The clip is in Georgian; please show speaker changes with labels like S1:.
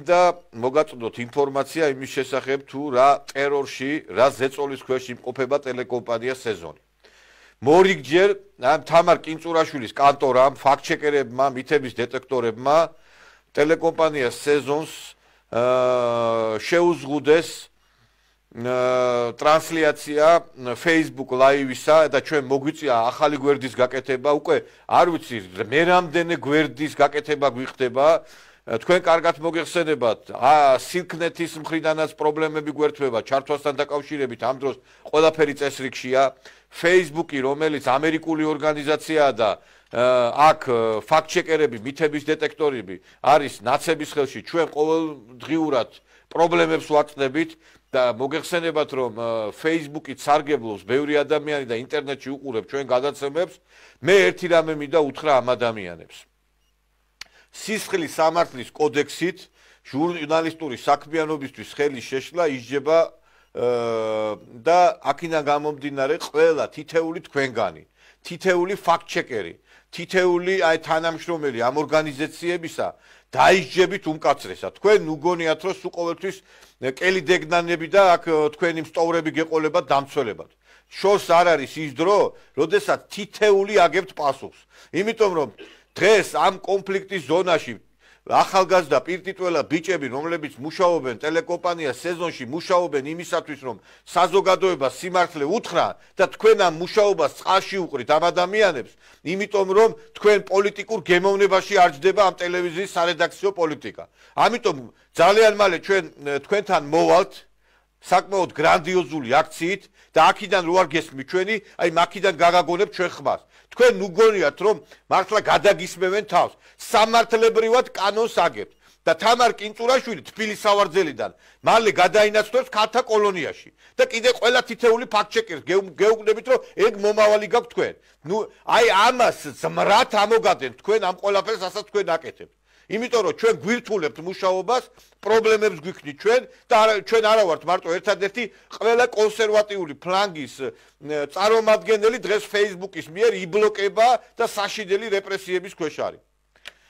S1: და მოგაწოდოთ ინფორმაცია იმის შესახებ თუ რა ტერორში, რა ზეწოლის ქვეშ იმყოფება ტელეკომპანია სეზონი. მორიგჯერ თამარ კინწურაშვილის კანტორამ, ფაქტჩეკერებმა, მითების დეტექტორებმა ტელეკომპანია სეზონს შეუზღუდეს ტრანსლაცია Facebook Live-ისა და ჩვენ მოგვიწია ახალი გვერდის გაკეთება, უკვე არ ვიცი, მე რამდენი გვერდის გაკეთება გვიხდება თქვენ კარგად მოგიხსენებათ, ა სილქნეთის მხრიდანაც პრობლემები გვერდება ჩარტვასთან დაკავშირებით, ამ დროს ყველაფერი წესრიგშია. Facebook-ი, რომელიც ამერიკული ორგანიზაციაა და აქ ფაქტჩეკერები, მითების დეტექტორები არის ნაცების ხელში, ჩვენ ყოველდღიურად პრობლემებს ვაწყდებით. და მოგეხსენებათ რომ Facebook-ით სარგებლობს ბევრი ადამიანი და ინტერნეტში უყურებ ჩვენ გადაცემებს მე ერთი რამე მინდა უთხრა ამ ადამიანებს სისხლის სამართლის კოდექსით ჟურნალისტური საქმიანობისთვის ხელი შეშლა იჯება და აქედან გამომდინარე ყველა თითეული თქვენგანი, თითეული ფაქტჩეკერი, თითეული აი თანამშრომელი ამ ორგანიზაციებისა დაიჯებით უმკაცრესა. თქვენ უგონიათ რომ სულ ყოველთვის კელი დეგნანები და აქ თქვენი მსტოვრები გეყოლებათ დამცველებად. შოს არ არის ის დრო, როდესაც თითეული აგებთ პასუხს. იმიტომ რომ დღეს ამ კონფლიქტის ზონაში ახალგაზრდა პირტიტველა ბიჭები, რომლებიც მუშაობენ ტელეკომპანია სეზონში, მუშაობენ იმისათვის, რომ საზოგადოება სიმართლე უთხრა და თქვენ ამ მუშაობას წყალში უყრით ამ ადამიანებს, იმიტომ რომ თქვენ პოლიტიკურ გემოვნებაში არ ჯდება ამ ტელევიზიის სარედაქციო პოლიტიკა. ამიტომ ძალიან მალე ჩვენ თქვენთან მოვალთ საკმაოდ გრანდიოზული აქციით და აქიდან რო არ გესმით ჩვენი, აი მაქიდან გაგაგონებ ჩვენ ხმას. თქვენ უგონიათ რომ მართლა გადაგისმევენ თავს, სამართლებრივად კანონს აგებთ და თამარ კინწურაშვილი თბილისის ავარძელიდან მალე გადაინაცვლებს ქათა კოლონიაში და კიდე ყველა თითეული ფაქტჩეკერს გეუბნებით რომ ეგ მომავალი გაქვს თქვენ. ნუ აი ამას ზმრათ ამოგადენ თქვენ ამ ყველაფერს ასე თქვენ აკეთებთ. იმიტომ რომ ჩვენ გვირთულებთ მუშაობას, პრობლემებს გვიქნით ჩვენ და ჩვენ არა ვართ მარტო ერთადერთი ყველა კონსერვატიული ფლანგის წარმომადგენელი დღეს Facebook-ის მიერ იბლოკება და საშიდელი რეპრესიების ქვეშ არის.